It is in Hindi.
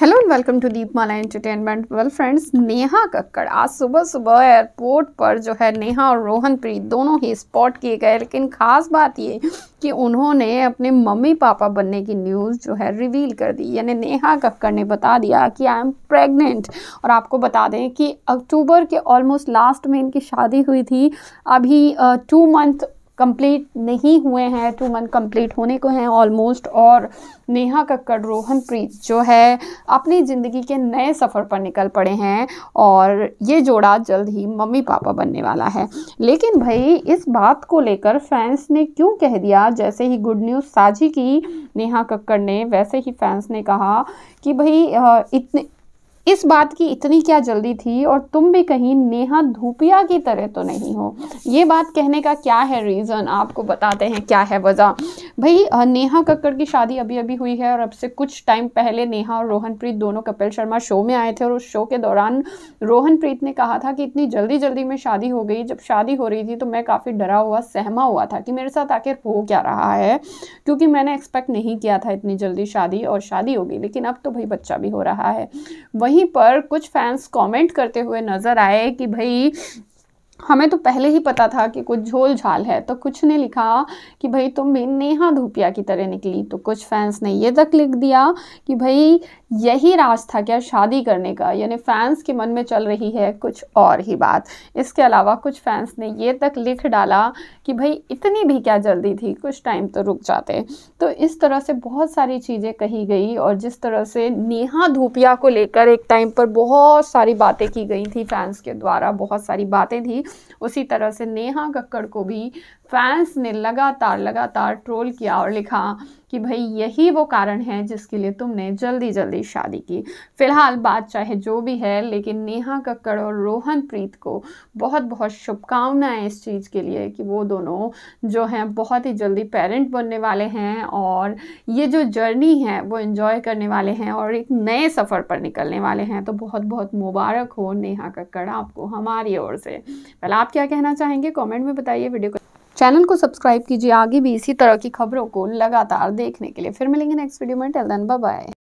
hello and welcome to Deepmala entertainment well friends Neha Kakkar आज सुबह सुबह एयरपोर्ट पर जो है नेहा और रोहन प्रीत दोनों ही स्पॉट किए गए लेकिन ख़ास बात ये कि उन्होंने अपने मम्मी पापा बनने की न्यूज़ जो है रिवील कर दी यानी नेहा कक्कड़ ने बता दिया कि आई एम प्रेग्नेंट और आपको बता दें कि अक्टूबर के ऑलमोस्ट लास्ट में इनकी शादी हुई थी अभी टू मंथ कंप्लीट नहीं हुए हैं टू मंथ कंप्लीट होने को हैं ऑलमोस्ट और नेहा कक्कड़ रोहन प्रीत जो है अपनी ज़िंदगी के नए सफ़र पर निकल पड़े हैं और ये जोड़ा जल्द ही मम्मी पापा बनने वाला है लेकिन भाई इस बात को लेकर फैंस ने क्यों कह दिया जैसे ही गुड न्यूज़ साझी की नेहा कक्कड़ ने वैसे ही फैंस ने कहा कि भाई इतने इस बात की इतनी क्या जल्दी थी और तुम भी कहीं नेहा धूपिया की तरह तो नहीं हो ये बात कहने का क्या है रीज़न आपको बताते हैं क्या है वजह भाई नेहा कक्कड़ की शादी अभी अभी हुई है और अब से कुछ टाइम पहले नेहा और रोहनप्रीत दोनों कपिल शर्मा शो में आए थे और उस शो के दौरान रोहनप्रीत ने कहा था कि इतनी जल्दी जल्दी में शादी हो गई जब शादी हो रही थी तो मैं काफ़ी डरा हुआ सहमा हुआ था कि मेरे साथ आखिर हो क्या रहा है क्योंकि मैंने एक्सपेक्ट नहीं किया था इतनी जल्दी शादी और शादी हो गई लेकिन अब तो भाई बच्चा भी हो रहा है वही पर कुछ फैंस कमेंट करते हुए नज़र आए कि भाई हमें तो पहले ही पता था कि कुछ झोल झाल है तो कुछ ने लिखा कि भाई तुम भी नेहा धूपिया की तरह निकली तो कुछ फैंस ने ये तक लिख दिया कि भाई यही राज था क्या शादी करने का यानी फैंस के मन में चल रही है कुछ और ही बात इसके अलावा कुछ फैंस ने ये तक लिख डाला कि भाई इतनी भी क्या जल्दी थी कुछ टाइम तो रुक जाते तो इस तरह से बहुत सारी चीज़ें कही गई और जिस तरह से नेहा धूपिया को लेकर एक टाइम पर बहुत सारी बातें की गई थी फैंस के द्वारा बहुत सारी बातें थी उसी तरह से नेहा कक्कड़ को भी फैंस ने लगातार लगातार ट्रोल किया और लिखा कि भाई यही वो कारण है जिसके लिए तुमने जल्दी जल्दी शादी की फिलहाल बात चाहे जो भी है लेकिन नेहा कक्कड़ और रोहन प्रीत को बहुत बहुत शुभकामनाएं इस चीज़ के लिए कि वो दोनों जो हैं बहुत ही जल्दी पेरेंट बनने वाले हैं और ये जो जर्नी है वो इन्जॉय करने वाले हैं और एक नए सफ़र पर निकलने वाले हैं तो बहुत बहुत मुबारक हो नेहा कक्कड़ आपको हमारी ओर से पहले आप क्या कहना चाहेंगे कमेंट में बताइए वीडियो चैनल को सब्सक्राइब कीजिए आगे भी इसी तरह की खबरों को लगातार देखने के लिए फिर मिलेंगे नेक्स्ट वीडियो में टेल देन बाय